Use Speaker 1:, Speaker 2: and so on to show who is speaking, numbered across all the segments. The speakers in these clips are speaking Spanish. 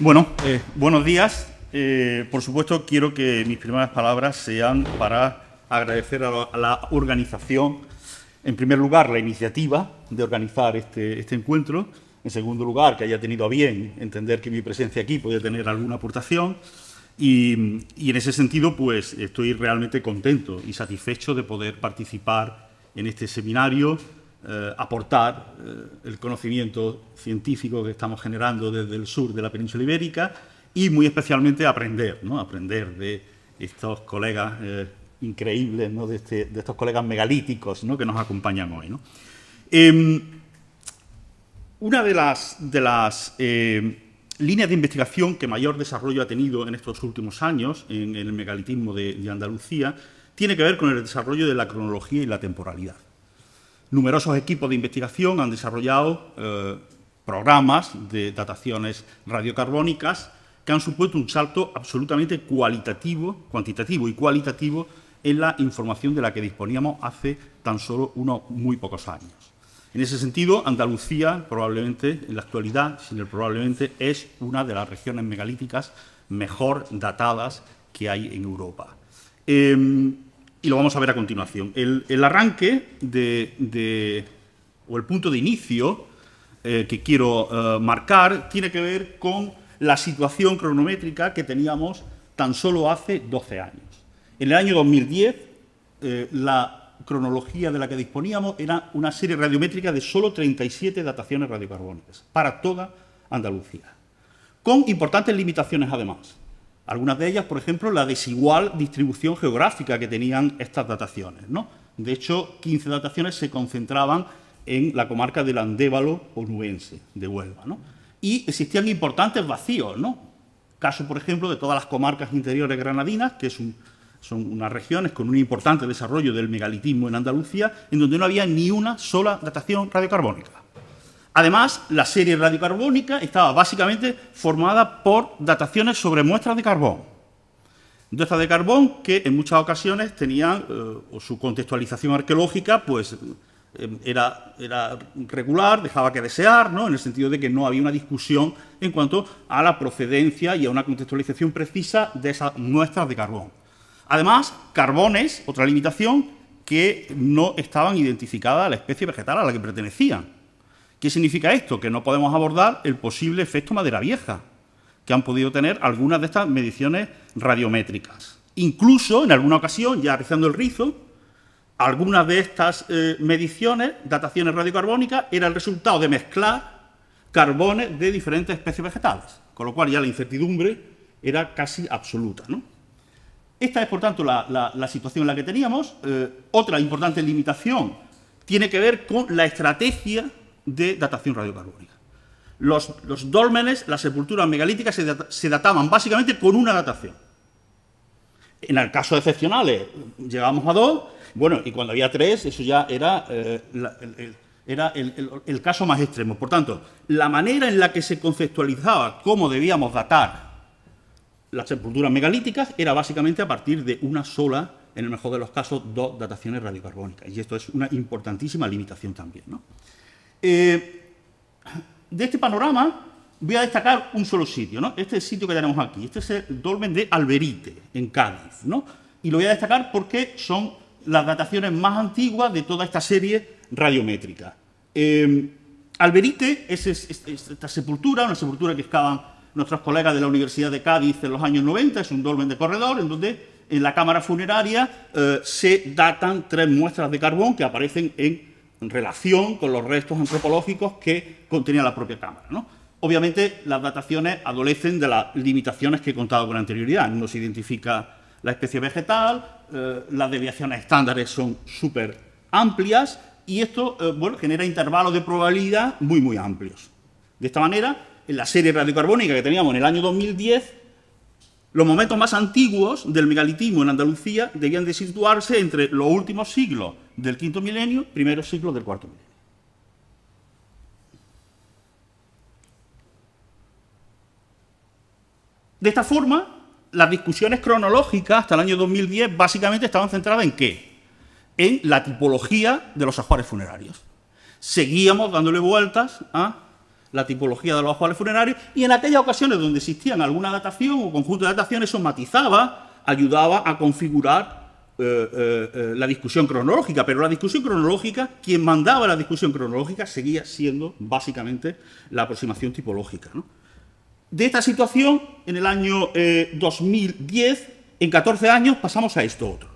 Speaker 1: Bueno, eh, buenos días. Eh, por supuesto, quiero que mis primeras palabras sean para agradecer a la, organización, en primer lugar, la iniciativa de organizar este, este, encuentro, en segundo lugar, que haya tenido a bien entender que mi presencia aquí puede tener alguna aportación, y, y en ese sentido, pues estoy realmente contento y satisfecho de poder participar en este seminario eh, aportar eh, el conocimiento científico que estamos generando desde el sur de la península ibérica y muy especialmente aprender, aprender de estos colegas eh, increíbles, este, de, estos colegas megalíticos ¿no? que nos acompañan hoy. Em, una de las, de las líneas de investigación que mayor desarrollo ha tenido en estos últimos años en, el megalitismo de Andalucía tiene que ver con el desarrollo de la cronología y la temporalidad. Numerosos equipos de investigación han desarrollado eh, programas de dataciones radiocarbónicas que han supuesto un salto absolutamente cualitativo, cuantitativo y cualitativo en la información de la que disponíamos hace tan solo unos muy pocos años. En ese sentido, Andalucía probablemente, en la actualidad, sin el probablemente, es una de las regiones megalíticas mejor datadas que hay en Europa. Em, y lo vamos a ver a continuación. El, arranque o el punto de inicio eh, que quiero eh, marcar tiene que ver con la situación cronométrica que teníamos tan solo hace 12 años. En el año 2010, eh, la cronología de la que disponíamos era una serie radiométrica de solo 37 dataciones radiocarbónicas para toda Andalucía, con importantes limitaciones además. Algunas de ellas, por ejemplo, la desigual distribución geográfica que tenían estas dataciones. De hecho, 15 dataciones se concentraban en la comarca del Andévalo onubense de Huelva. Y existían importantes vacíos. ¿no? Caso, por ejemplo, de todas las comarcas interiores granadinas, que son unas regiones con un importante desarrollo del megalitismo en Andalucía, en donde no había ni una sola datación radiocarbónica. Además, la serie radiocarbónica estaba básicamente formada por dataciones sobre muestras de carbón. Muestras de carbón que en muchas ocasiones tenían eh, su contextualización arqueológica, pues eh, era, era, regular, dejaba que desear, ¿no? en el sentido de que no había una discusión en cuanto a la procedencia y a una contextualización precisa de esas muestras de carbón. Además, carbones, otra limitación, que no estaban identificadas a la especie vegetal a la que pertenecían. ¿Qué significa esto? Que no podemos abordar el posible efecto madera vieja que han podido tener algunas de estas mediciones radiométricas. Incluso, en alguna ocasión, ya rizando el rizo, algunas de estas eh, mediciones, dataciones radiocarbónicas, era el resultado de mezclar carbones de diferentes especies vegetales, con lo cual ya la incertidumbre era casi absoluta. Esta es, por tanto, la, situación en la que teníamos. Eh, otra importante limitación tiene que ver con la estrategia de datación radiocarbónica. Los, los dólmenes, las sepulturas megalíticas, se, databan básicamente con una datación. En el caso de excepcionales, eh, llegábamos a dos, bueno, y cuando había tres, eso ya era, eh, el, el caso más extremo. Por tanto, la manera en la que se conceptualizaba cómo debíamos datar las sepulturas megalíticas era básicamente a partir de una sola en el mejor de los casos, dos dataciones radiocarbónicas. Y esto es una importantísima limitación también. ¿no? Eh, de este panorama voy a destacar un solo sitio, Este es el sitio que tenemos aquí, este es el dolmen de Alberite, en Cádiz, Y lo voy a destacar porque son las dataciones más antiguas de toda esta serie radiométrica. Eh, Alberite es, esta sepultura, una sepultura que excavan nuestros colegas de la Universidad de Cádiz en los años 90, es un dolmen de corredor, en donde en la cámara funeraria eh, se datan tres muestras de carbón que aparecen en relación con los restos antropológicos que contenía la propia cámara. Obviamente las dataciones adolecen de las limitaciones que he contado con anterioridad. No se identifica la especie vegetal, eh, las deviaciones estándares son súper amplias y esto eh, bueno, genera intervalos de probabilidad muy, muy amplios. De esta manera, en la serie radiocarbónica que teníamos en el año 2010, los momentos más antiguos del megalitismo en Andalucía debían de situarse entre los últimos siglos del quinto milenio, primero siglos del cuarto milenio. De esta forma, las discusiones cronológicas hasta el año 2010 básicamente estaban centradas en qué? En la tipología de los ajuares funerarios. Seguíamos dándole vueltas a la tipología de los ajuares funerarios y en aquellas ocasiones donde existían alguna datación o conjunto de dataciones, eso matizaba, ayudaba a configurar eh, eh, eh, la discusión cronológica, pero la discusión cronológica, quien mandaba la discusión cronológica seguía siendo básicamente la aproximación tipológica. De esta situación, en el año 2010, en 14 años pasamos a esto otro.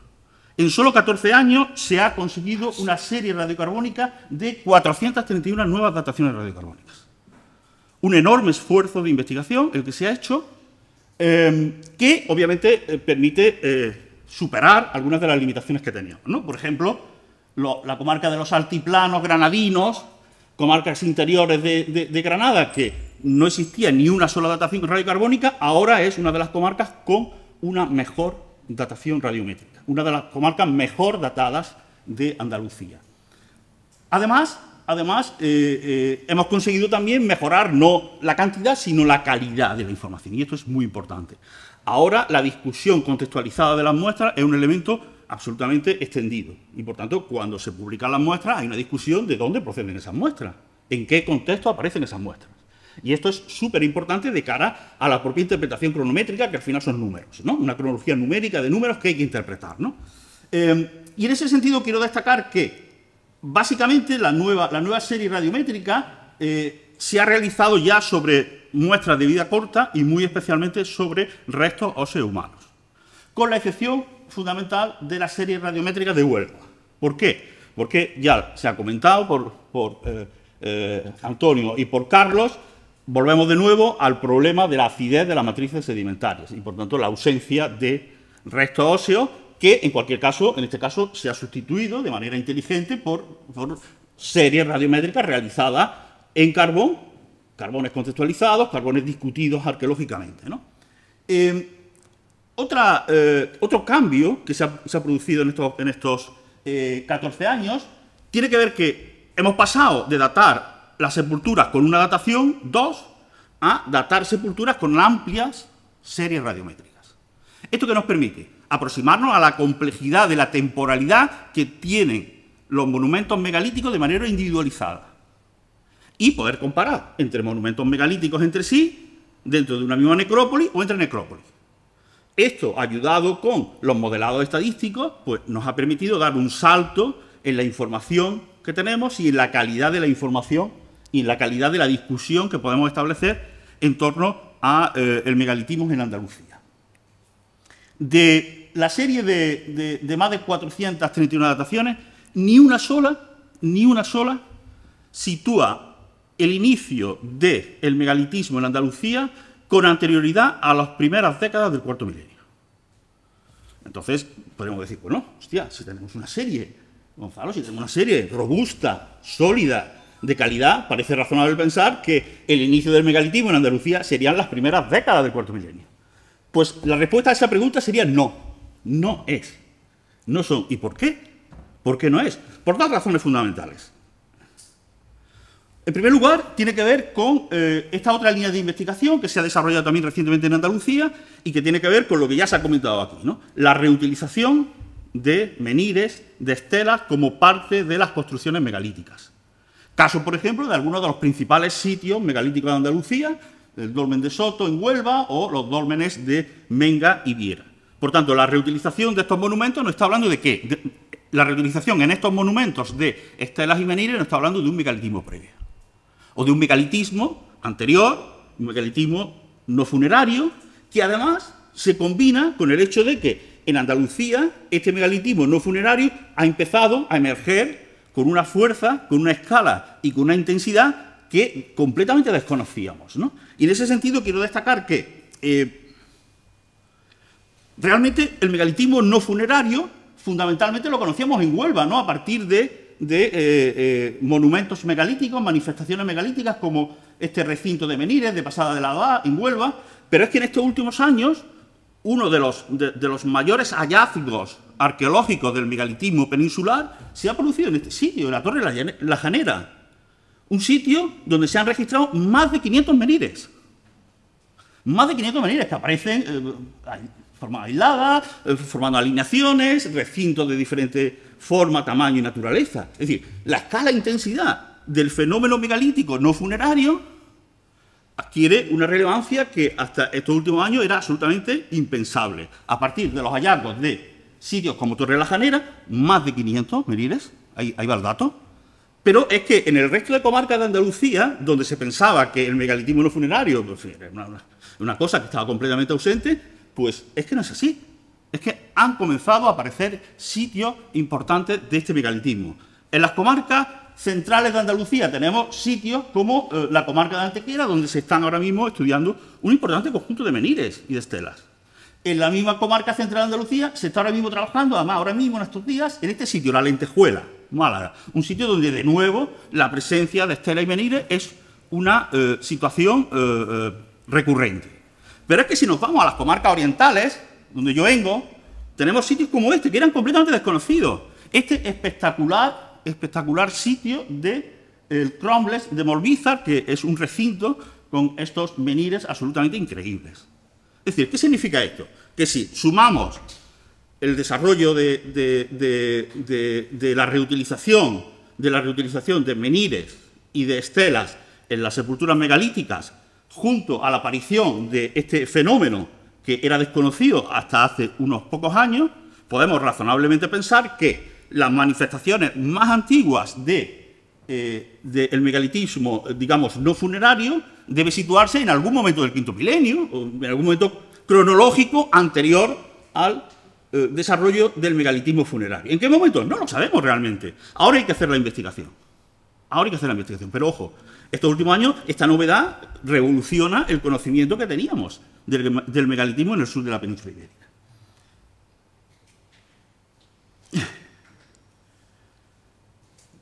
Speaker 1: En solo 14 años se ha conseguido una serie radiocarbónica de 431 nuevas dataciones radiocarbónicas. Un enorme esfuerzo de investigación el que se ha hecho, que obviamente permite superar algunas de las limitaciones que teníamos. Por ejemplo, la comarca de los altiplanos granadinos, comarcas interiores de, Granada, que no existía ni una sola datación radiocarbónica, ahora es una de las comarcas con una mejor datación radiométrica, una de las comarcas mejor datadas de Andalucía. Además, además eh, eh, hemos conseguido también mejorar no la cantidad, sino la calidad de la información, y esto es muy importante. Ahora la discusión contextualizada de las muestras es un elemento absolutamente extendido y por tanto cuando se publican las muestras hay una discusión de dónde proceden esas muestras, en qué contexto aparecen esas muestras. Y esto es súper importante de cara a la propia interpretación cronométrica, que al final son números, ¿no? Una cronología numérica de números que hay que interpretar, em, y en ese sentido quiero destacar que básicamente la nueva, la nueva serie radiométrica eh, se ha realizado ya sobre muestras de vida corta y muy especialmente sobre restos óseos humanos, con la excepción fundamental de la serie radiométrica de Huelva. ¿Por qué? Porque ya se ha comentado por, eh, eh, Antonio y por Carlos, volvemos de nuevo al problema de la acidez de las matrices sedimentarias y, por tanto, la ausencia de restos óseos que, en cualquier caso, en este caso, se ha sustituido de manera inteligente por, por series radiométricas realizadas en carbón carbones contextualizados, carbones discutidos arqueológicamente. Eh, otra, eh, otro cambio que se ha, producido en estos, en estos 14 eh, años tiene que ver que hemos pasado de datar las sepulturas con una datación dos... a datar sepulturas con amplias series radiométricas. ¿Esto que nos permite? Aproximarnos a la complejidad de la temporalidad que tienen los monumentos megalíticos de manera individualizada y poder comparar entre monumentos megalíticos entre sí dentro de una misma necrópolis o entre necrópolis. Esto, ayudado con los modelados estadísticos, pues nos ha permitido dar un salto en la información que tenemos y en la calidad de la información y en la calidad de la discusión que podemos establecer en torno al eh, megalitismo en Andalucía. De la serie de, de más de 431 dataciones, ni una sola, ni una sola sitúa el inicio del megalitismo en Andalucía con anterioridad a las primeras décadas del cuarto milenio. Entonces, podemos decir, bueno, hostia, si tenemos una serie, Gonzalo, si tenemos una serie robusta, sólida, de calidad, parece razonable pensar que el inicio del megalitismo en Andalucía serían las primeras décadas del cuarto milenio. Pues la respuesta a esa pregunta sería no, no es. No son. ¿Y por qué? ¿Por qué no es? Por dos razones fundamentales. En primer lugar, tiene que ver con eh, esta otra línea de investigación que se ha desarrollado también recientemente en Andalucía y que tiene que ver con lo que ya se ha comentado aquí, la reutilización de menires, de estelas, como parte de las construcciones megalíticas. Caso, por ejemplo, de algunos de los principales sitios megalíticos de Andalucía, el dolmen de Soto en Huelva o los dolmenes de Menga y Viera. Por tanto, la reutilización de estos monumentos no está hablando de qué. la reutilización en estos monumentos de estelas y menires no está hablando de un megalitismo previo o de un megalitismo anterior, un megalitismo no funerario, que además se combina con el hecho de que en Andalucía este megalitismo no funerario ha empezado a emerger con una fuerza, con una escala y con una intensidad que completamente desconocíamos. Y en ese sentido quiero destacar que eh, realmente el megalitismo no funerario fundamentalmente lo conocíamos en Huelva, ¿no? a partir de de eh, eh, monumentos megalíticos, manifestaciones megalíticas como este recinto de Menires, de Pasada de la Doa, en Huelva, pero es que en estos últimos años uno de los, de, los mayores hallazgos arqueológicos del megalitismo peninsular se ha producido en este sitio, en la Torre la Janera, un sitio donde se han registrado más de 500 menires. Más de 500 menires que aparecen... Eh, formando aislada, eh, formando alineaciones, recintos de diferente forma, tamaño y naturaleza. Es decir, la escala e intensidad del fenómeno megalítico no funerario adquiere una relevancia que hasta estos últimos años era absolutamente impensable. A partir de los hallazgos de sitios como Torre la Janera, más de 500 meriles, ahí, va el dato, pero es que en el resto de comarcas de Andalucía, donde se pensaba que el megalitismo no funerario pues, era una, cosa que estaba completamente ausente, pues es que no es así. Es que han comenzado a aparecer sitios importantes de este megalitismo. En las comarcas centrales de Andalucía tenemos sitios como eh, la comarca de Antequera, donde se están ahora mismo estudiando un importante conjunto de menires y de estelas. En la misma comarca central de Andalucía se está ahora mismo trabajando, además ahora mismo en estos días, en este sitio, la Lentejuela, Málaga. Un sitio donde de nuevo la presencia de estelas y menires es una eh, situación eh, recurrente. Pero es que si nos vamos a las comarcas orientales, donde yo vengo, tenemos sitios como este, que eran completamente desconocidos. Este espectacular, espectacular sitio de el Crombles de Morbizar, que es un recinto con estos menires absolutamente increíbles. Es decir, ¿qué significa esto? Que si sumamos el desarrollo de, la reutilización de la reutilización de menires y de estelas en las sepulturas megalíticas junto a la aparición de este fenómeno que era desconocido hasta hace unos pocos años, podemos razonablemente pensar que las manifestaciones más antiguas de, eh, del megalitismo, digamos, no funerario, debe situarse en algún momento del quinto milenio, o en algún momento cronológico anterior al eh, desarrollo del megalitismo funerario. ¿En qué momento? No lo sabemos realmente. Ahora hay que hacer la investigación. Ahora hay que hacer la investigación. Pero ojo, estos últimos años, esta novedad revoluciona el conocimiento que teníamos del, megalitismo en el sur de la península ibérica.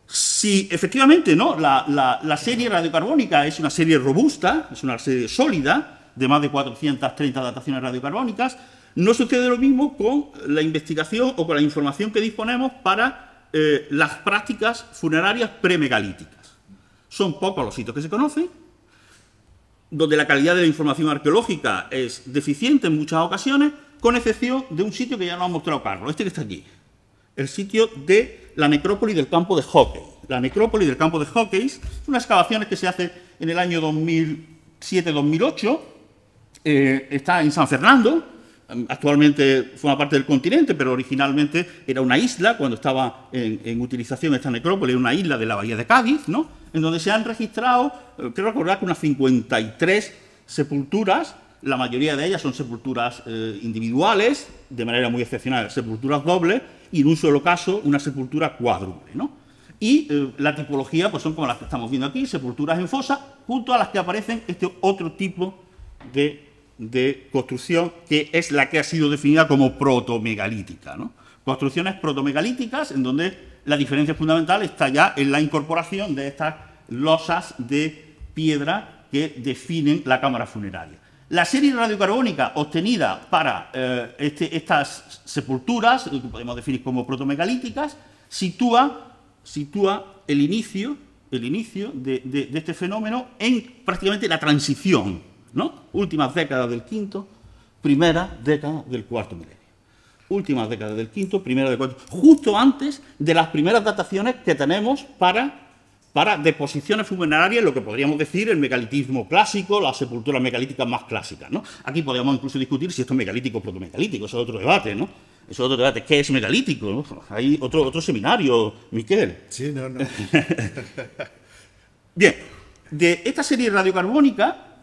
Speaker 1: Si efectivamente ¿no? la, serie radiocarbónica es una serie robusta, es una serie sólida, de más de 430 dataciones radiocarbónicas, no sucede lo mismo con la investigación o con la información que disponemos para eh, las prácticas funerarias pre-megalíticas. Son pocos los sitios que se conocen, donde la calidad de la información arqueológica es deficiente en muchas ocasiones, con excepción de un sitio que ya nos ha mostrado Carlos, este que está aquí, el sitio de la necrópolis del campo de hockey. La necrópolis del campo de hockey una excavación excavaciones que se hace en el año 2007-2008, eh, está en San Fernando, actualmente forma parte del continente, pero originalmente era una isla, cuando estaba en, utilización esta necrópolis, una isla de la bahía de Cádiz, ¿no? en donde se han registrado, eh, creo recordar que unas 53 sepulturas, la mayoría de ellas son sepulturas eh, individuales, de manera muy excepcional, sepulturas dobles, y en un solo caso una sepultura cuádruple. Y eh, la tipología pues son como las que estamos viendo aquí, sepulturas en fosa, junto a las que aparecen este otro tipo de de construcción que es la que ha sido definida como protomegalítica. Construcciones protomegalíticas en donde la diferencia fundamental está ya en la incorporación de estas losas de piedra que definen la cámara funeraria. La serie radiocarbónica obtenida para eh, este, estas sepulturas, que podemos definir como protomegalíticas, sitúa, sitúa el inicio, el inicio de este fenómeno en prácticamente la transición ¿no? Últimas décadas del quinto, primera década del cuarto milenio. Últimas décadas del quinto, primera del cuarto, justo antes de las primeras dataciones que tenemos para para deposiciones funerarias, lo que podríamos decir el megalitismo clásico, la sepultura megalítica más clásica. ¿no? Aquí podríamos incluso discutir si esto es megalítico o protomegalítico, eso es otro debate, ¿no? Eso es otro debate, ¿qué es megalítico? Hay otro, otro seminario, Miquel. Sí, no, no. Bien, de esta serie radiocarbónica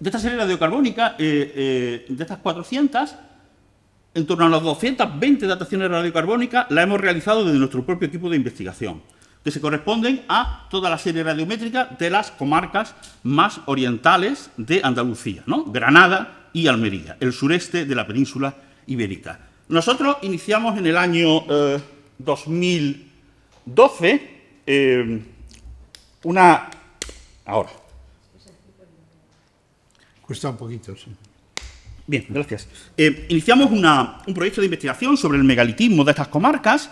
Speaker 1: de esta serie radiocarbónica, eh, eh, de estas 400, en torno a las 220 dataciones radiocarbónicas las hemos realizado desde nuestro propio equipo de investigación, que se corresponden a toda la serie radiométrica de las comarcas más orientales de Andalucía, Granada y Almería, el sureste de la península ibérica. Nosotros iniciamos en el año 2012 eh, una... Ahora, Cuesta un poquito, sí. Bien, gracias. Eh, iniciamos un proyecto de investigación sobre el megalitismo de estas comarcas.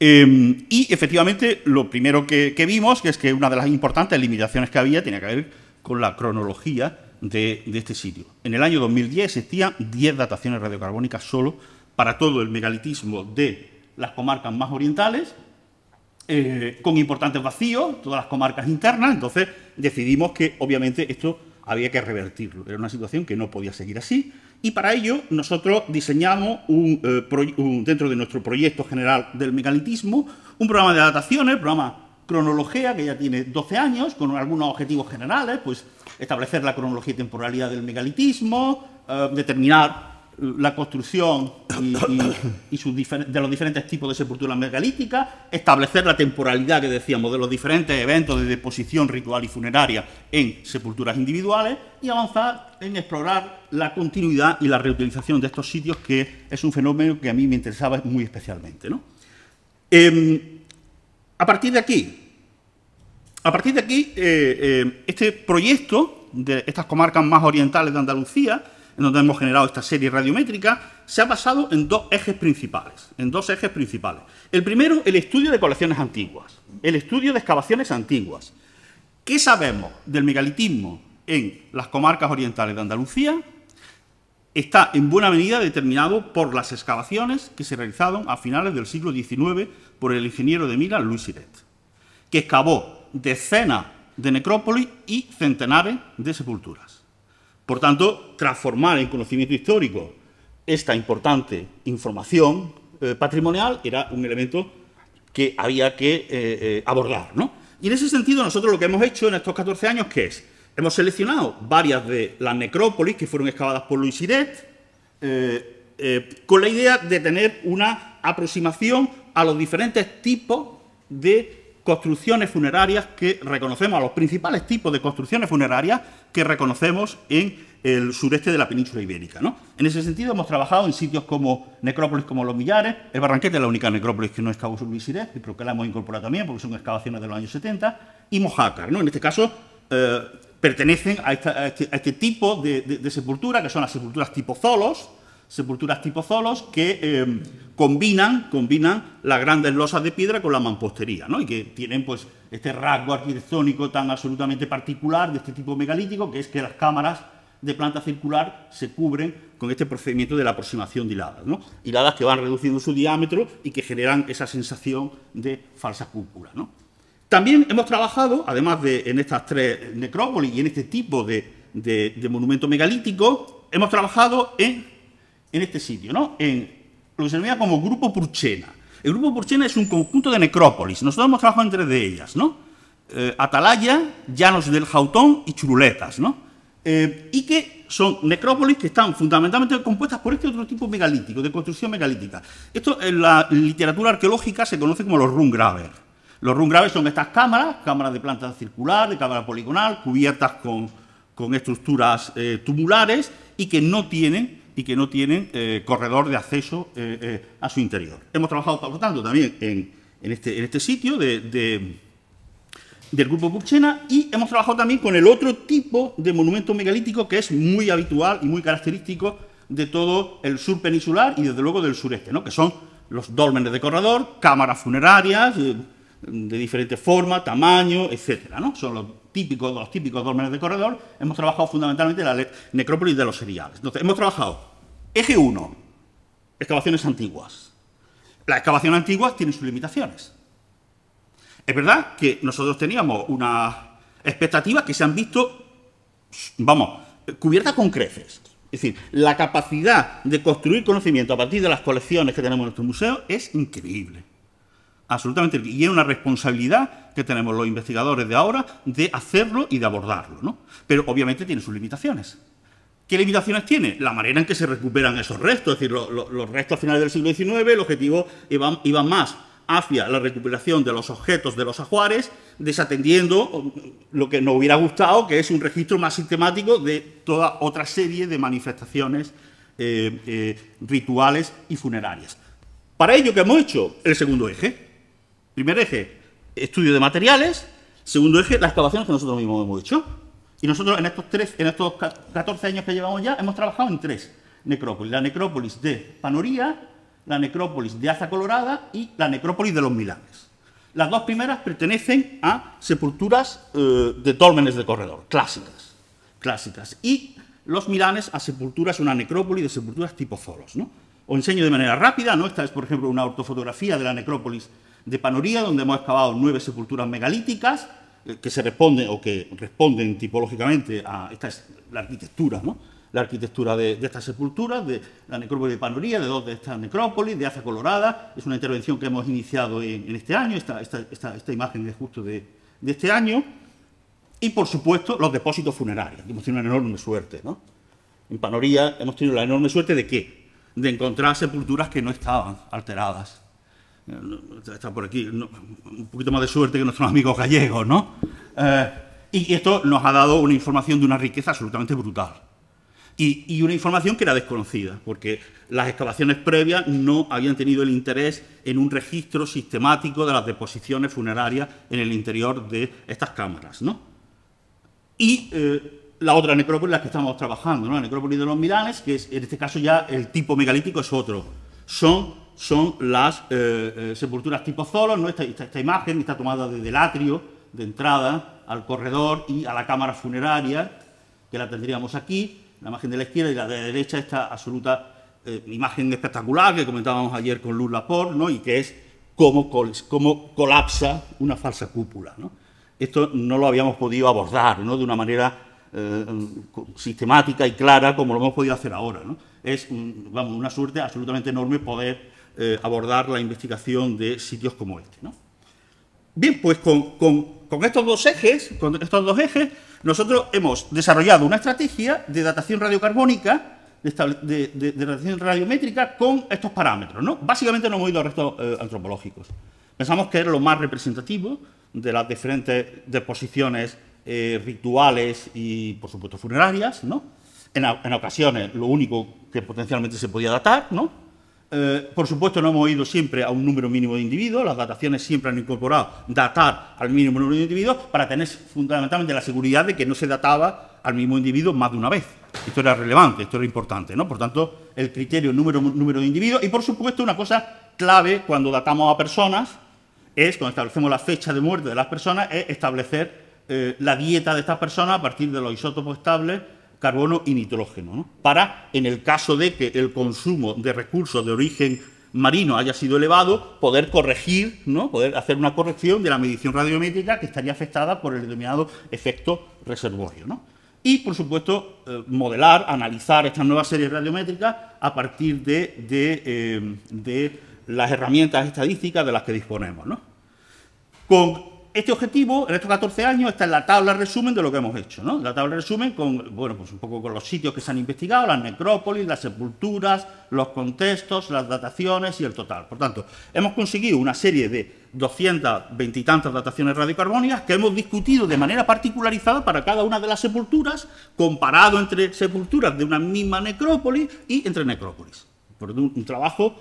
Speaker 1: Em, y efectivamente, lo primero que, que, vimos es que una de las importantes limitaciones que había tenía que ver con la cronología de, este sitio. En el año 2010 existían 10 dataciones radiocarbónicas solo para todo el megalitismo de las comarcas más orientales, eh, con importantes vacíos, todas las comarcas internas. Entonces decidimos que obviamente esto había que revertirlo. Era una situación que no podía seguir así y para ello nosotros diseñamos un, eh, dentro de nuestro proyecto general del megalitismo un programa de adaptaciones, programa cronología que ya tiene 12 años con algunos objetivos generales, pues establecer la cronología y temporalidad del megalitismo, eh, determinar la construcción y, de los diferentes tipos de sepulturas megalíticas, establecer la temporalidad que decíamos de los diferentes eventos de deposición ritual y funeraria en sepulturas individuales y avanzar en explorar la continuidad y la reutilización de estos sitios, que es un fenómeno que a mí me interesaba muy especialmente. Em, a partir de aquí, a partir de aquí eh, eh, este proyecto de estas comarcas más orientales de Andalucía, en donde hemos generado esta serie radiométrica, se ha basado en dos ejes principales. En dos ejes principales. El primero, el estudio de colecciones antiguas, el estudio de excavaciones antiguas. ¿Qué sabemos del megalitismo en las comarcas orientales de Andalucía? Está en buena medida determinado por las excavaciones que se realizaron a finales del siglo XIX por el ingeniero de Mila Luis Siret, que excavó decenas de necrópolis y centenares de sepulturas. Por tanto, transformar en conocimiento histórico esta importante información eh, patrimonial era un elemento que había que eh, eh, abordar. Y en ese sentido, nosotros lo que hemos hecho en estos 14 años, ¿qué es? Hemos seleccionado varias de las necrópolis que fueron excavadas por Luis Idet con la idea de tener una aproximación a los diferentes tipos de construcciones funerarias que reconocemos, a los principales tipos de construcciones funerarias que reconocemos en el sureste de la península ibérica. En ese sentido, hemos trabajado en sitios como necrópolis como Los Millares, el Barranquete es la única necrópolis que no excavó y pero que la hemos incorporado también porque son excavaciones de los años 70, y Mojácar. ¿no? En este caso, eh, pertenecen este, a, este, tipo de, de sepultura, que son las sepulturas tipo zolos, sepulturas tipo zolos que eh, combinan, combinan las grandes losas de piedra con la mampostería, ¿no? Y que tienen pues este rasgo arquitectónico tan absolutamente particular de este tipo megalítico, que es que las cámaras de planta circular se cubren con este procedimiento de la aproximación de hiladas, ¿no? Hiladas que van reduciendo su diámetro y que generan esa sensación de falsa cúpula, ¿no? También hemos trabajado, además de en estas tres necrópolis y en este tipo de, de, de hemos trabajado en en este sitio, ¿no? En lo que se denomina como Grupo Purchena. El Grupo Purchena es un conjunto de necrópolis. Nosotros hemos trabajado en tres de ellas, ¿no? Eh, Atalaya, Llanos del Jautón y Churuletas, ¿no? Eh, y que son necrópolis que están fundamentalmente compuestas por este otro tipo megalítico, de construcción megalítica. Esto en la literatura arqueológica se conoce como los rungraver. Los rungravers son estas cámaras, cámaras de planta circular, de cámara poligonal, cubiertas con, estructuras eh, tubulares y que no tienen y que no tienen eh, corredor de acceso eh, eh, a su interior. Hemos trabajado, por lo tanto, también en, en, este, este sitio de, del grupo Cuchena... y hemos trabajado también con el otro tipo de monumento megalítico que es muy habitual y muy característico de todo el sur peninsular y desde luego del sureste, ¿no? que son los dólmenes de corredor, cámaras funerarias de diferentes formas, tamaño, etcétera, ¿no? Son los típicos, los típicos dólmenes de corredor. Hemos trabajado fundamentalmente la necrópolis de los seriales. Entonces, hemos trabajado Eje 1. Excavaciones antiguas. La excavación antigua tiene sus limitaciones. Es verdad que nosotros teníamos unas expectativas que se han visto, vamos, cubiertas con creces. Es decir, la capacidad de construir conocimiento a partir de las colecciones que tenemos en nuestro museo es increíble. Absolutamente. Y es una responsabilidad que tenemos los investigadores de ahora de hacerlo y de abordarlo. ¿no? Pero obviamente tiene sus limitaciones. ¿Qué limitaciones tiene? La manera en que se recuperan esos restos, es decir, los restos a finales del siglo XIX, el objetivo iba, más hacia la recuperación de los objetos de los ajuares, desatendiendo lo que nos hubiera gustado, que es un registro más sistemático de toda otra serie de manifestaciones eh, eh, rituales y funerarias. Para ello, ¿qué hemos hecho? El segundo eje. Primer eje, estudio de materiales. Segundo eje, las excavaciones que nosotros mismos hemos hecho. Y nosotros en estos, en estos 14 años que llevamos ya hemos trabajado en tres necrópolis. La necrópolis de Panoría, la necrópolis de Aza Colorada y la necrópolis de los Milanes. Las dos primeras pertenecen a sepulturas eh, de tómenes de corredor, clásicas, clásicas. Y los milanes a sepulturas, una necrópolis de sepulturas tipo foros. ¿no? Os enseño de manera rápida, ¿no? esta es por ejemplo una ortofotografía de la necrópolis de Panoría, donde hemos excavado nueve sepulturas megalíticas, que se responden o que responden tipológicamente a esta la arquitectura, ¿no? la arquitectura de, estas sepulturas, de la necrópolis de Panoría, de dos de estas necrópolis, de Aza Colorada. Es una intervención que hemos iniciado en, este año, esta, imagen es justo de, este año. Y, por supuesto, los depósitos funerarios. hemos tenido una enorme suerte. ¿no? En Panoría hemos tenido la enorme suerte de qué? De encontrar sepulturas que no estaban alteradas eh, está por aquí, un poquito más de suerte que nuestros amigos gallegos, ¿no? Eh, y esto nos ha dado una información de una riqueza absolutamente brutal. Y, y, una información que era desconocida, porque las excavaciones previas no habían tenido el interés en un registro sistemático de las deposiciones funerarias en el interior de estas cámaras, ¿no? Y eh, la otra necrópolis en la que estamos trabajando, ¿no? La necrópolis de los Milanes, que en este caso ya el tipo megalítico es otro. Son son las eh, eh, sepulturas tipo Zolos. ¿no? Esta, imagen está tomada desde el atrio de entrada al corredor y a la cámara funeraria, que la tendríamos aquí, la imagen de la izquierda y la de la derecha, esta absoluta eh, imagen espectacular que comentábamos ayer con Luz Laporte, ¿no? y que es cómo, cómo colapsa una falsa cúpula. Esto no lo habíamos podido abordar ¿no? de una manera sistemática y clara como lo hemos podido hacer ahora. Es vamos, una suerte absolutamente enorme poder eh, abordar la investigación de sitios como este. ¿no? Bien, pues con, estos dos ejes, con estos dos ejes, nosotros hemos desarrollado una estrategia de datación radiocarbónica, de, datación radiométrica con estos parámetros. ¿no? Básicamente no hemos ido a restos eh, antropológicos. Pensamos que era lo más representativo de las diferentes deposiciones eh, rituales y, por supuesto, funerarias, ¿no? En, en, ocasiones lo único que potencialmente se podía datar, ¿no? Eh, por supuesto, no hemos ido siempre a un número mínimo de individuos, las dataciones siempre han incorporado datar al mínimo número de individuos para tener fundamentalmente la seguridad de que no se databa al mismo individuo más de una vez. Esto era relevante, esto era importante, ¿no? Por tanto, el criterio número, de individuos y, por supuesto, una cosa clave cuando datamos a personas es, cuando establecemos la fecha de muerte de las personas, es establecer eh, la dieta de estas personas a partir de los isótopos estables carbono y nitrógeno, para, en el caso de que el consumo de recursos de origen marino haya sido elevado, poder corregir, ¿no? poder hacer una corrección de la medición radiométrica que estaría afectada por el denominado efecto reservorio. Y, por supuesto, eh, modelar, analizar estas nuevas series radiométricas a partir de, eh, las herramientas estadísticas de las que disponemos este objetivo, en estos 14 años, está en la tabla resumen de lo que hemos hecho, ¿no? La tabla resumen con, bueno, pues un poco con los sitios que se han investigado, las necrópolis, las sepulturas, los contextos, las dataciones y el total. Por tanto, hemos conseguido una serie de 220 y tantas dataciones radiocarbónicas que hemos discutido de manera particularizada para cada una de las sepulturas, comparado entre sepulturas de una misma necrópolis y entre necrópolis. Por un trabajo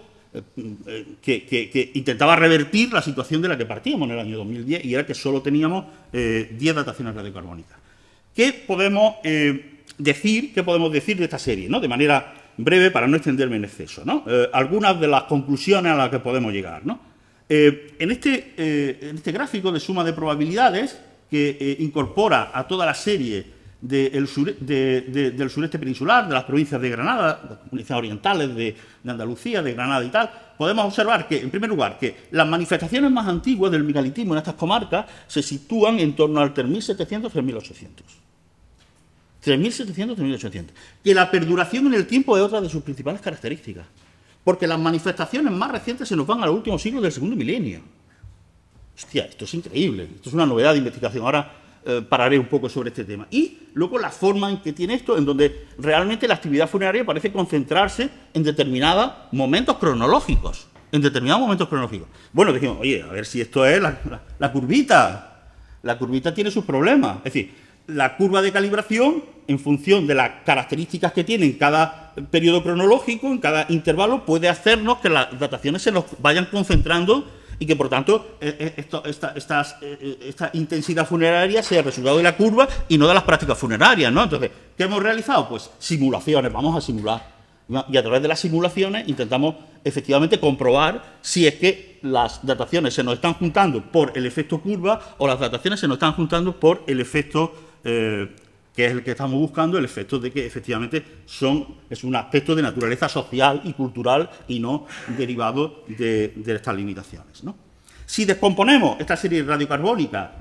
Speaker 1: que, intentaba revertir la situación de la que partíamos en el año 2010 y era que solo teníamos 10 eh, dataciones radiocarbónicas. ¿Qué podemos eh, decir, qué podemos decir de esta serie? ¿no? De manera breve para no extenderme en exceso. Eh, algunas de las conclusiones a las que podemos llegar. ¿no? en, este, en, este, gráfico de suma de probabilidades que incorpora a toda la serie del sureste peninsular, de las provincias de Granada, las provincias orientales, de, Andalucía, de Granada y tal, podemos observar que, en primer lugar, que las manifestaciones más antiguas del megalitismo en estas comarcas se sitúan en torno al 3.700-3.800. 3.700-3.800. Que la perduración en el tiempo es otra de sus principales características, porque las manifestaciones más recientes se nos van al último siglo del segundo milenio. Hostia, esto es increíble, esto es una novedad de investigación. Ahora eh, pararé un poco sobre este tema. Y luego la forma en que tiene esto, en donde realmente la actividad funeraria parece concentrarse en determinados momentos cronológicos. En determinados momentos cronológicos. Bueno, dijimos, oye, a ver si esto es la, curvita. La curvita tiene sus problemas. Es decir, la curva de calibración, en función de las características que tiene en cada periodo cronológico, en cada intervalo, puede hacernos que las dataciones se nos vayan concentrando y que por tanto eh, eh, eh, esta, intensidad funeraria sea el resultado de la curva y no de las prácticas funerarias. ¿no? Entonces, ¿qué hemos realizado? Pues simulaciones, vamos a simular. Y a través de las simulaciones intentamos efectivamente comprobar si es que las dataciones se nos están juntando por el efecto curva o las dataciones se nos están juntando por el efecto que es el que estamos buscando, el efecto de que efectivamente son, es un aspecto de naturaleza social y cultural y no derivado de, estas limitaciones. Si descomponemos esta serie radiocarbónica,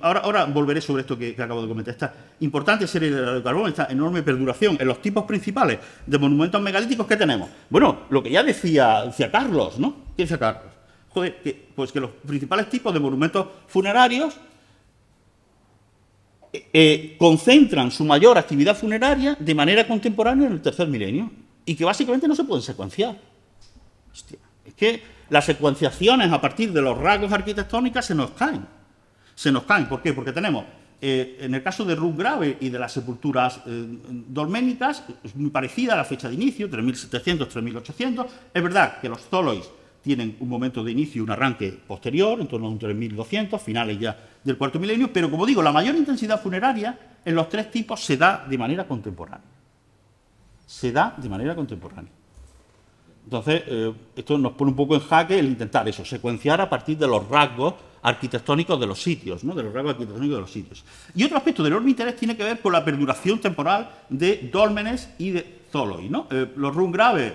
Speaker 1: ahora, ahora volveré sobre esto que, acabo de comentar, esta importante serie de radiocarbónica, esta enorme perduración en los tipos principales de monumentos megalíticos que tenemos. Bueno, lo que ya decía, decía Carlos, ¿no? ¿Qué decía Carlos? Joder, pues que los principales tipos de monumentos funerarios eh, concentran su mayor actividad funeraria de manera contemporánea en el tercer milenio y que básicamente no se pueden secuenciar. es que las secuenciaciones a partir de los rasgos arquitectónicos se nos caen. Se nos caen. ¿Por qué? Porque tenemos, eh, en el caso de Ruth Grave y de las sepulturas eh, dolménicas, es muy parecida a la fecha de inicio, 3700-3800. Es verdad que los Zolois tienen un momento de inicio y un arranque posterior, en torno a un 3.200, finales ya del cuarto milenio, pero como digo, la mayor intensidad funeraria en los tres tipos se da de manera contemporánea. Se da de manera contemporánea. Entonces, eh, esto nos pone un poco en jaque el intentar eso, secuenciar a partir de los rasgos arquitectónicos de los sitios, ¿no? de los rasgos arquitectónicos de los sitios. Y otro aspecto de enorme interés tiene que ver con la perduración temporal de dólmenes y de Zoloy, ¿no? Eh, los run rungraves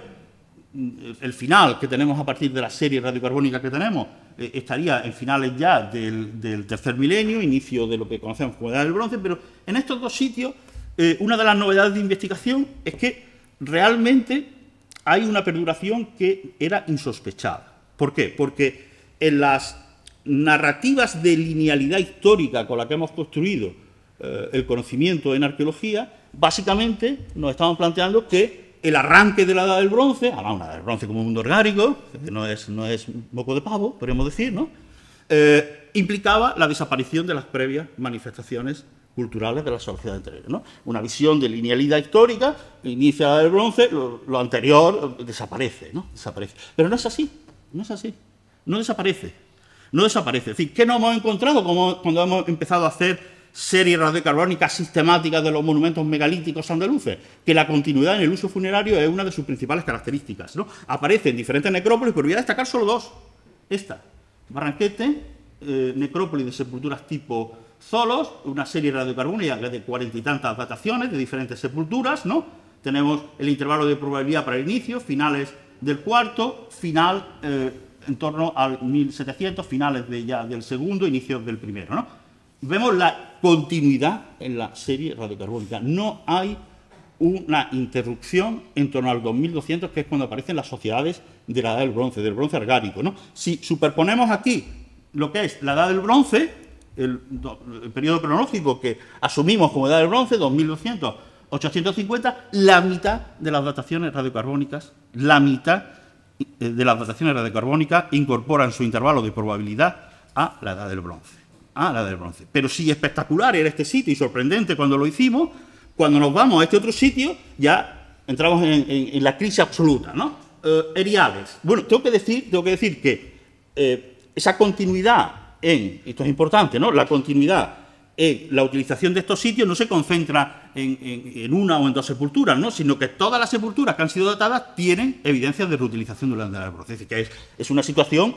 Speaker 1: el final que tenemos a partir de la serie radiocarbónica que tenemos eh, estaría en finales ya del, tercer milenio, inicio de lo que conocemos como Edad del Bronce, pero en estos dos sitios eh, una de las novedades de investigación es que realmente hay una perduración que era insospechada. ¿Por qué? Porque en las narrativas de linealidad histórica con la que hemos construido eh, el conocimiento en arqueología, básicamente nos estamos planteando que el arranque de la edad del bronce, ahora una edad del bronce como un mundo orgánico, que no es, no es un de pavo, podríamos decir, ¿no? Eh, implicaba la desaparición de las previas manifestaciones culturales de la sociedad anterior. ¿no? Una visión de linealidad histórica, inicia la Edad del bronce, lo, anterior desaparece, ¿no? desaparece. Pero no es así, no es así, no desaparece, no desaparece. Es decir, ¿qué no hemos encontrado cuando hemos empezado a hacer serie radiocarbónica sistemática de los monumentos megalíticos andaluces, que la continuidad en el uso funerario es una de sus principales características. ¿no? Aparece diferentes necrópolis, pero voy a destacar solo dos. Esta, Barranquete, eh, necrópolis de sepulturas tipo Zolos, una serie radiocarbónica de cuarenta y tantas dataciones de diferentes sepulturas, ¿no? Tenemos el intervalo de probabilidad para el inicio, finales del cuarto, final eh, en torno al 1700, finales del segundo, inicios del primero, ¿no? Vemos la continuidad en la serie radiocarbónica. No hay una interrupción en torno al 2200, que es cuando aparecen las sociedades de la Edad del Bronce, del Bronce Argárico. ¿no? Si superponemos aquí lo que es la Edad del Bronce, el, el periodo cronológico que asumimos como Edad del Bronce, 2200, 850, la mitad de las dataciones radiocarbónicas, la mitad eh, de las dataciones radiocarbónicas incorporan su intervalo de probabilidad a la Edad del Bronce. Ah, la del bronce. Pero si espectacular era este sitio y sorprendente cuando lo hicimos, cuando nos vamos a este otro sitio ya entramos en, la crisis absoluta, ¿no? Bueno, tengo que decir, tengo que, decir que esa continuidad en, esto es importante, ¿no? La continuidad en la utilización de estos sitios no se concentra en, una o en dos sepulturas, ¿no? sino que todas las sepulturas que han sido datadas tienen evidencias de reutilización durante la decir, que es, es una situación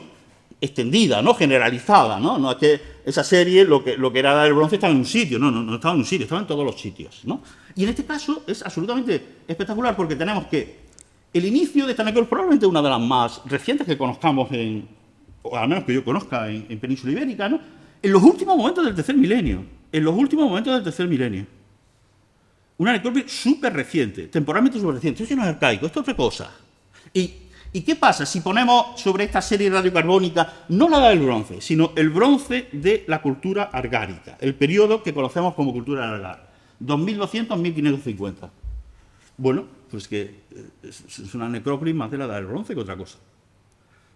Speaker 1: extendida, ¿no? generalizada, ¿no? No es que esa serie lo que, lo que era el bronce estaba en un sitio, no, no, no estaba en un sitio, estaba en todos los sitios, ¿no? Y en este caso es absolutamente espectacular porque tenemos que el inicio de esta necrópolis, probablemente una de las más recientes que conozcamos, en, o al menos que yo conozca en, Península Ibérica, ¿no? En los últimos momentos del tercer milenio, en los últimos momentos del tercer milenio. Una necrópolis súper reciente, temporalmente súper reciente, esto no es arcaico, esto es otra cosa. Y ¿Y qué pasa si ponemos sobre esta serie radiocarbónica no la del bronce, sino el bronce de la cultura argárica, el periodo que conocemos como cultura argárica, 2200-1550? Bueno, pues que eh, es una necrópolis más de la edad del bronce que otra cosa.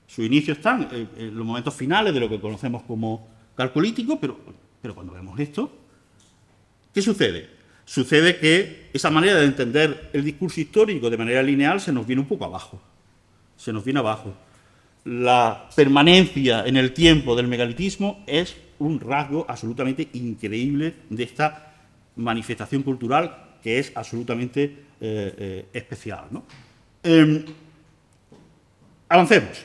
Speaker 1: Su inicio están en los momentos finales de lo que conocemos como calcolítico, pero, pero cuando vemos esto, ¿qué sucede? Sucede que esa manera de entender el discurso histórico de manera lineal se nos viene un poco abajo se nos viene abajo. La permanencia en el tiempo del megalitismo es un rasgo absolutamente increíble de esta manifestación cultural que es absolutamente eh, eh, especial. Em, avancemos.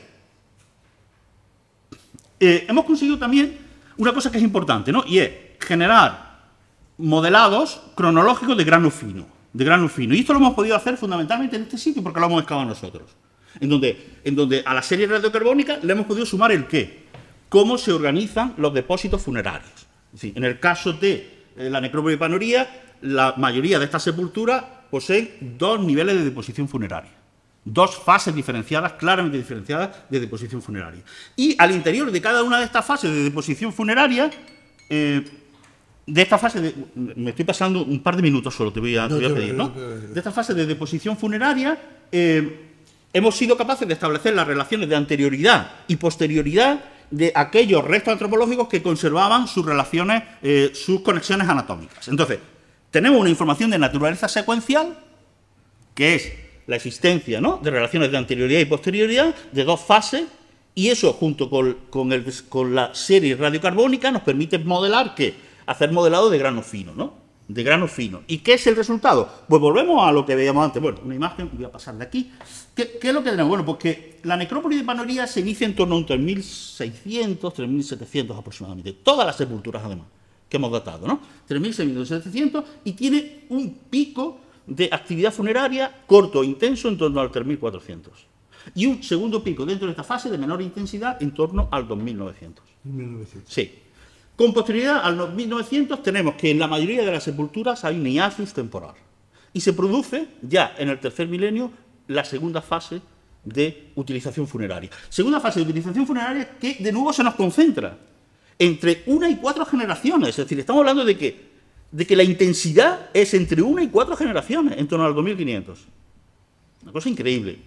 Speaker 1: Eh, hemos conseguido también una cosa que es importante, ¿no? y es generar modelados cronológicos de grano fino. De grano fino. Y esto lo hemos podido hacer fundamentalmente en este sitio porque lo hemos excavado nosotros en donde, en donde a la serie radiocarbónica le hemos podido sumar el qué, cómo se organizan los depósitos funerarios. en el caso de eh, la necrópolis panoría, la mayoría de estas sepulturas poseen dos niveles de deposición funeraria, dos fases diferenciadas, claramente diferenciadas, de deposición funeraria. Y al interior de cada una de estas fases de deposición funeraria, eh, de esta fase de, me estoy pasando un par de minutos solo, te voy a, pedir, ¿no? De esta fase de deposición funeraria, eh, hemos sido capaces de establecer las relaciones de anterioridad y posterioridad de aquellos restos antropológicos que conservaban sus relaciones, eh, sus conexiones anatómicas. Entonces, tenemos una información de naturaleza secuencial, que es la existencia ¿no? de relaciones de anterioridad y posterioridad, de dos fases, y eso junto con, con la serie radiocarbónica nos permite modelar que hacer modelado de grano fino, ¿no? de grano fino. ¿Y qué es el resultado? Pues volvemos a lo que veíamos antes. Bueno, una imagen, voy a pasar de aquí. ¿Qué, qué es lo que tenemos? Bueno, porque pues la necrópolis de Panoría se inicia en torno a un 3.600, 3.700 aproximadamente. Todas las sepulturas, además, que hemos datado, ¿no? 3.600, 3.700 y tiene un pico de actividad funeraria corto, e intenso, en torno al 3.400. Y un segundo pico dentro de esta fase de menor intensidad en torno al 2.900. 2.900. Sí. Con posterioridad al 1900 tenemos que en la mayoría de las sepulturas hay niasis temporal. Y se produce ya en el tercer milenio la segunda fase de utilización funeraria. Segunda fase de utilización funeraria que de nuevo se nos concentra entre una y cuatro generaciones. Es decir, estamos hablando de que, de que la intensidad es entre una y cuatro generaciones en torno al 2500. Una cosa increíble.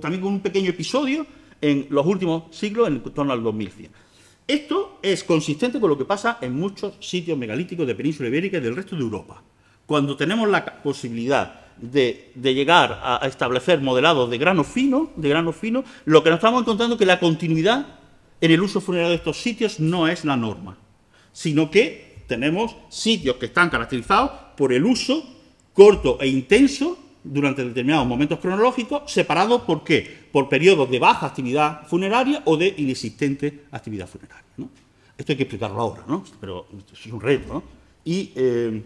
Speaker 1: también con un pequeño episodio en los últimos siglos en torno al 2100. Esto es consistente con lo que pasa en muchos sitios megalíticos de Península Ibérica y del resto de Europa. Cuando tenemos la posibilidad de, llegar a, establecer modelados de grano fino, de grano fino, lo que nos estamos encontrando es que la continuidad en el uso funerario de estos sitios no es la norma, sino que tenemos sitios que están caracterizados por el uso corto e intenso durante determinados momentos cronológicos, separados por qué? por periodos de baja actividad funeraria o de inexistente actividad funeraria. Esto hay que explicarlo ahora, ¿no? pero es un reto. ¿no? Y, eh,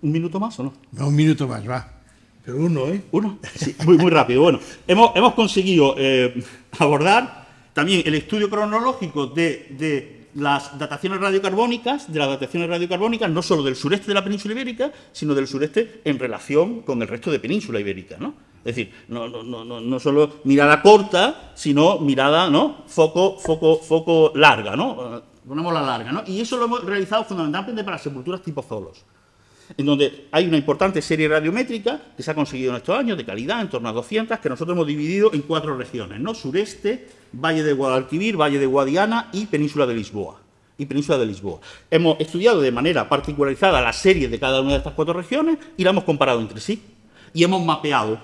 Speaker 1: ¿Un minuto más o no? No, un minuto más, va. Pero uno, ¿eh? Uno, sí, muy, muy rápido. Bueno, hemos, conseguido eh, abordar también el estudio cronológico de, de las dataciones radiocarbónicas, de las dataciones radiocarbónicas no solo del sureste de la península ibérica, sino del sureste en relación con el resto de península ibérica. ¿no? Es decir, no, solo mirada corta, sino mirada, ¿no? Foco, foco, foco larga, ¿no? Ponemos la larga, ¿no? Y eso lo hemos realizado fundamentalmente para sepulturas tipo zolos, en donde hay una importante serie radiométrica que se ha conseguido en estos años, de calidad, en torno a 200, que nosotros hemos dividido en cuatro regiones, ¿no? Sureste, Valle de Guadalquivir, Valle de Guadiana y Península de Lisboa y Península de Lisboa. Hemos estudiado de manera particularizada la serie de cada una de estas cuatro regiones y la hemos comparado entre sí. Y hemos mapeado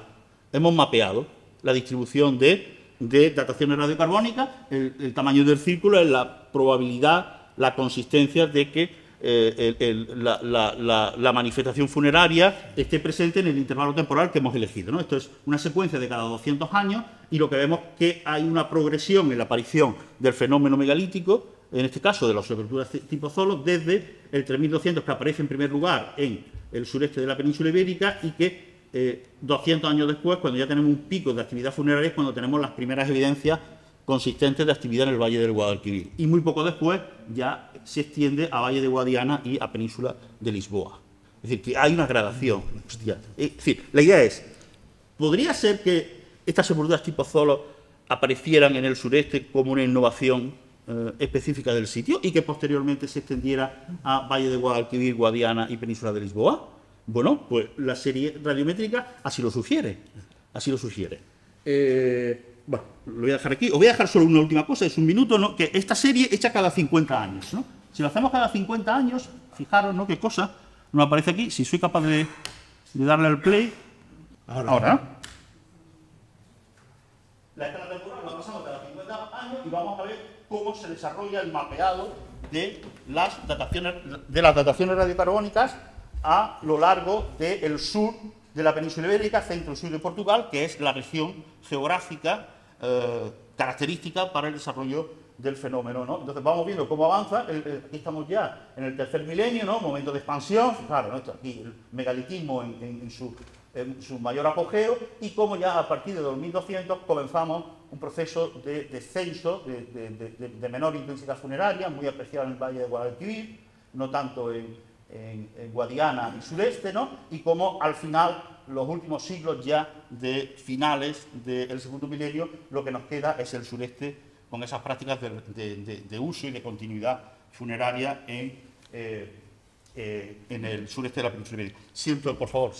Speaker 1: hemos mapeado la distribución de, dataciones radiocarbónicas, el, tamaño del círculo es la probabilidad, la consistencia de que eh, la, manifestación funeraria esté presente en el intervalo temporal que hemos elegido. Esto es una secuencia de cada 200 años y lo que vemos que hay una progresión en la aparición del fenómeno megalítico, en este caso de las estructuras tipo Zolo, desde el 3200 que aparece en primer lugar en el sureste de la península ibérica y que 200 eh, años después, cuando ya tenemos un pico de actividad funeraria, es cuando tenemos las primeras evidencias consistentes de actividad en el Valle del Guadalquivir. Y muy poco después ya se extiende a Valle de Guadiana y a Península de Lisboa. Es decir, que hay una gradación. Es decir, la idea es, ¿podría ser que estas sepulturas tipo Zolo aparecieran en el sureste como una innovación eh, específica del sitio y que posteriormente se extendiera a Valle de Guadalquivir, Guadiana y Península de Lisboa? Bueno, pues la serie radiométrica así lo sugiere. Así lo sugiere. Eh, bueno, lo voy a dejar aquí. Os voy a dejar solo una última cosa, es un minuto, ¿no? que esta serie hecha cada 50 años. ¿no? Si lo hacemos cada 50 años, fijaros ¿no? qué cosa nos aparece aquí. Si soy capaz de, darle al play. Ahora. La escala temporal la pasamos cada 50 años y vamos a ver cómo se desarrolla el mapeado de las dataciones, de las dataciones radiocarbónicas a lo largo del sur de la península ibérica, centro-sur de Portugal, que es la región geográfica eh, característica para el desarrollo del fenómeno. Entonces vamos viendo cómo avanza, aquí estamos ya en el tercer milenio, momento de expansión, claro, aquí el megalitismo en, su, mayor apogeo, y cómo ya a partir de 2200 comenzamos un proceso de descenso, de, menor intensidad funeraria, muy especial en el Valle de Guadalquivir, no tanto en, en, Guadiana y sureste, ¿no? Y como al final, los últimos siglos ya de finales del segundo milenio, lo que nos queda es el sureste con esas prácticas de, uso y de continuidad funeraria en, eh, eh, en el sureste de la península ibérica. Siento, por favor,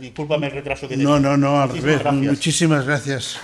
Speaker 1: discúlpame el retraso que tengo. No, no, no, al revés. Muchísimas gracias.